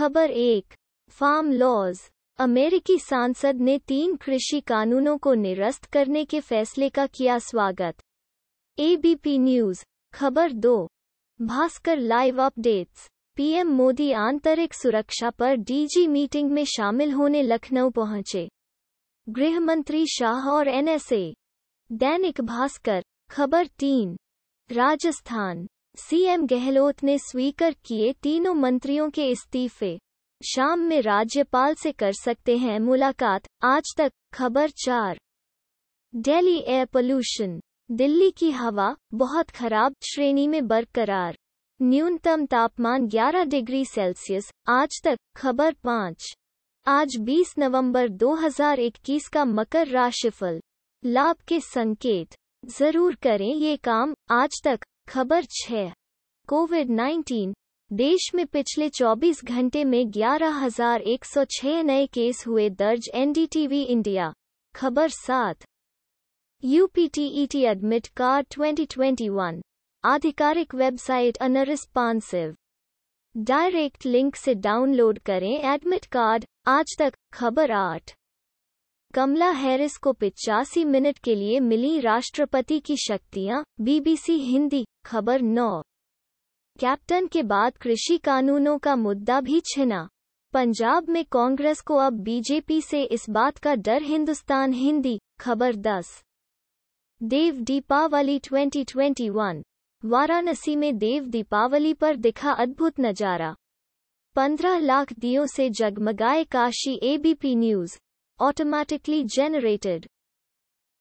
खबर एक farm laws अमेरिकी सांसद ने तीन कृषि कानूनों को निरस्त करने के फैसले का किया स्वागत एबीपी न्यूज खबर दो Bhaskar live updates PM Modi आंतरिक सुरक्षा पर डीजी मीटिंग में शामिल होने लखनऊ पहुंचे गृह मंत्री शाह और एनएसए दैनिक भास्कर खबर तीन राजस्थान सीएम गहलोत ने स्वीकार किए तीनों मंत्रियों के इस्तीफे शाम में राज्यपाल से कर सकते हैं मुलाकात आज तक खबर चार दिल्ली एयर पोल्यूशन दिल्ली की हवा बहुत खराब श्रेणी में बरकरार न्यूनतम तापमान 11 डिग्री सेल्सियस आज तक खबर पाँच आज 20 नवंबर 2021 का मकर राशिफल लाभ के संकेत जरूर करें ये काम आज तक खबर 6 कोविड 19 देश में पिछले 24 घंटे में 11,106 नए केस हुए दर्ज एनडीटीवी इंडिया खबर सात यूपीटीईटी एडमिट कार्ड 2021 आधिकारिक वेबसाइट अनरिस्पॉन्सिव डायरेक्ट लिंक से डाउनलोड करें एडमिट कार्ड आज तक खबर आठ कमला हैरिस को पिचासी मिनट के लिए मिली राष्ट्रपति की शक्तियां बीबीसी हिंदी खबर नौ कैप्टन के बाद कृषि कानूनों का मुद्दा भी छिना पंजाब में कांग्रेस को अब बीजेपी से इस बात का डर हिंदुस्तान हिंदी खबर 10 देव दीपावली 2021 वाराणसी में देव दीपावली पर दिखा अद्भुत नजारा पंद्रह लाख दियों से जगमगाए Kashi ABP news automatically generated